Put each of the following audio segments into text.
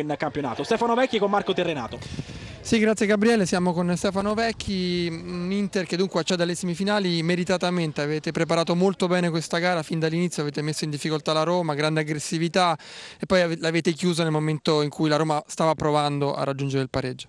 in campionato. Stefano Vecchi con Marco Terrenato. Sì, grazie Gabriele, siamo con Stefano Vecchi, un Inter che dunque accede alle semifinali meritatamente, avete preparato molto bene questa gara, fin dall'inizio avete messo in difficoltà la Roma, grande aggressività e poi l'avete chiusa nel momento in cui la Roma stava provando a raggiungere il pareggio.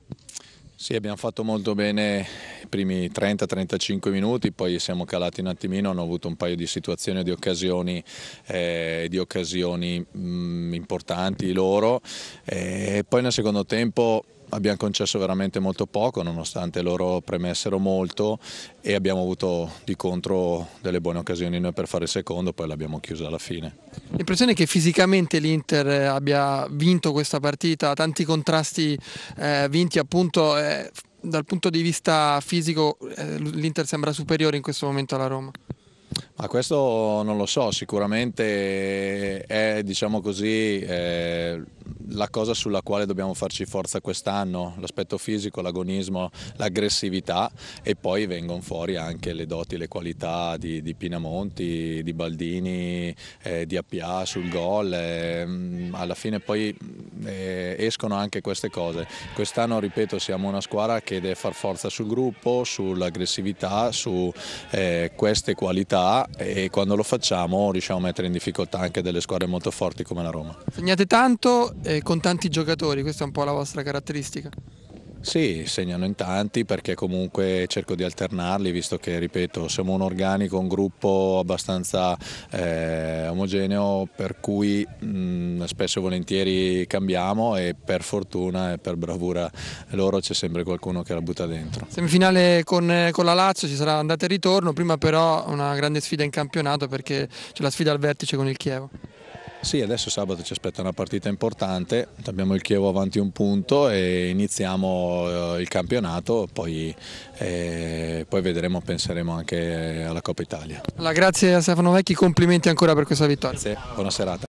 Sì, abbiamo fatto molto bene i primi 30-35 minuti, poi siamo calati un attimino, hanno avuto un paio di situazioni e di occasioni, eh, di occasioni mh, mm, importanti loro. E eh, poi nel secondo tempo abbiamo concesso veramente molto poco nonostante loro premessero molto e abbiamo avuto di contro delle buone occasioni noi per fare il secondo, poi l'abbiamo chiusa alla fine. L'impressione è che fisicamente l'Inter eh, abbia vinto questa partita, tanti contrasti eh, vinti appunto... Eh, dal punto di vista fisico eh, l'Inter sembra superiore in questo momento alla Roma? Ma questo non lo so, sicuramente è diciamo così, eh, la cosa sulla quale dobbiamo farci forza quest'anno, l'aspetto fisico, l'agonismo, l'aggressività e poi vengono fuori anche le doti, le qualità di, di Pinamonti, di Baldini, eh, di Appia sul gol. Eh, mm, alla fine poi eh, escono anche queste cose. Quest'anno, ripeto, siamo una squadra che deve far forza sul gruppo, sull'aggressività, su eh, queste qualità e quando lo facciamo riusciamo a mettere in difficoltà anche delle squadre molto forti come la Roma. Segnate tanto eh, con tanti giocatori, questa è un po' la vostra caratteristica. Sì, segnano in tanti perché comunque cerco di alternarli visto che, ripeto, siamo un organico, un gruppo abbastanza eh, omogeneo per cui mh, mm, spesso e volentieri cambiamo e per fortuna e per bravura loro c'è sempre qualcuno che la butta dentro. Semifinale con, con la Lazio, ci sarà andata e ritorno, prima però una grande sfida in campionato perché c'è la sfida al vertice con il Chievo. Sì, adesso sabato ci aspetta una partita importante, abbiamo il Chievo avanti un punto e iniziamo eh, il campionato, poi, eh, poi vedremo, penseremo anche alla Coppa Italia. Allora, grazie a Stefano Vecchi, complimenti ancora per questa vittoria. Grazie, buona serata.